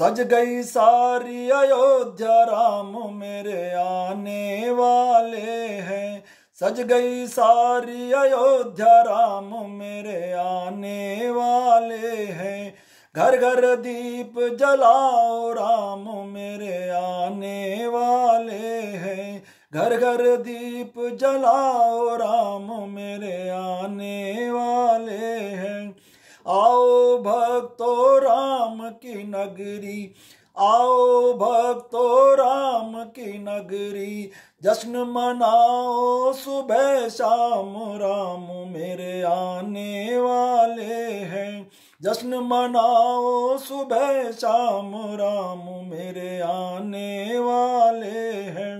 सज गई सारी अयोध्या राम मेरे आने वाले हैं सज गई सारी अयोध्या राम मेरे आने वाले हैं घर घर दीप जलाओ राम मेरे आने वाले हैं घर घर दीप जलाओ राम मेरे आने वाले हैं आओ भक्तो राम की नगरी आओ भक्तो राम की नगरी जश्न मनाओ सुबह शाम राम मेरे आने वाले हैं जश्न मनाओ सुबह शाम राम मेरे आने वाले हैं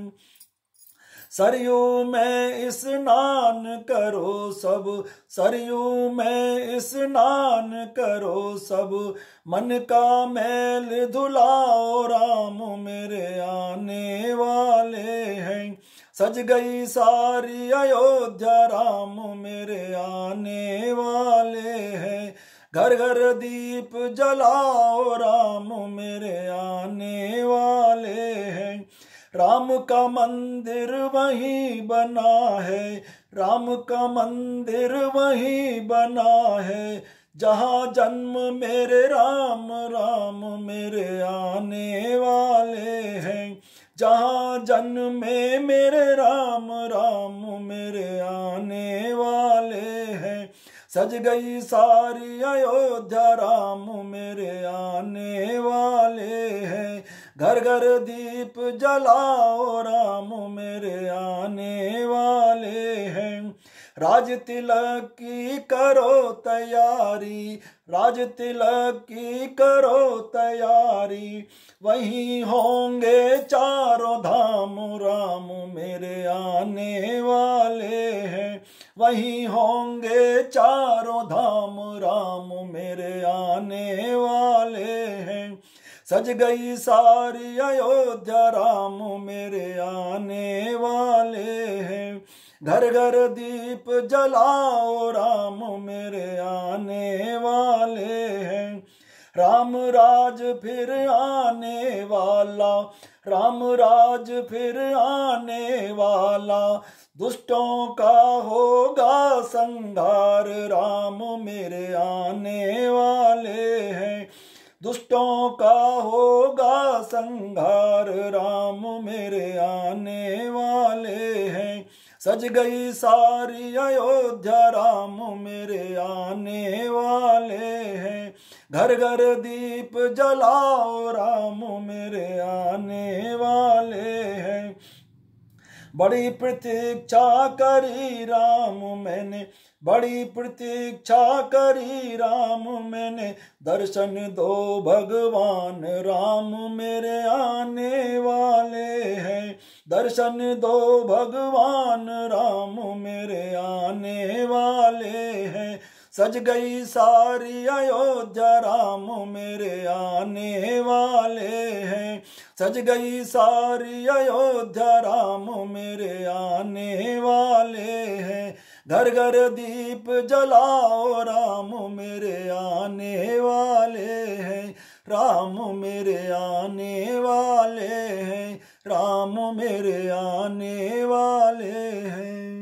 सरयू में स्नान करो सब सरयू में स्नान करो सब मन का मैल धुलाओ राम मेरे आने वाले हैं सज गई सारी अयोध्या राम मेरे आने वाले हैं घर घर दीप जलाओ राम मेरे आने वाले हैं राम का मंदिर वही बना है राम का मंदिर वही बना है जहाँ जन्म मेरे राम राम मेरे आने वाले हैं जहाँ जन्म में मेरे राम राम मेरे आने सज गई सारी अयोध्या राम मेरे आने वाले हैं घर घर दीप जलाओ राम मेरे आने वाले हैं राज तिलक की करो तैयारी राज तिलक की करो तैयारी वहीं होंगे चारों धाम राम मेरे आने वाले वही होंगे चारों धाम राम मेरे आने वाले हैं सज गई सारी अयोध्या राम मेरे आने वाले हैं घर घर दीप जलाओ राम मेरे आने वाले राम राज फिर आने वाला राम राज फिर आने वाला दुष्टों का होगा संघार राम मेरे आने वाले हैं दुष्टों का होगा संघार राम मेरे आने वाले हैं सज गई सारी अयोध्या राम मेरे आने वाले घर घर दीप जलाओ राम मेरे आने वाले हैं बड़ी प्रतीक्षा करी राम मैंने बड़ी प्रतीक्षा करी राम मैंने दर्शन दो भगवान राम मेरे आने वाले हैं दर्शन दो भगवान राम मेरे आने वाले हैं सज गई सारी अयोध्या राम मेरे आने वाले हैं सज गई सारी अयोध्या राम मेरे आने वाले हैं घर घर दीप जलाओ राम मेरे आने वाले हैं राम मेरे आने वाले हैं राम मेरे आने वाले हैं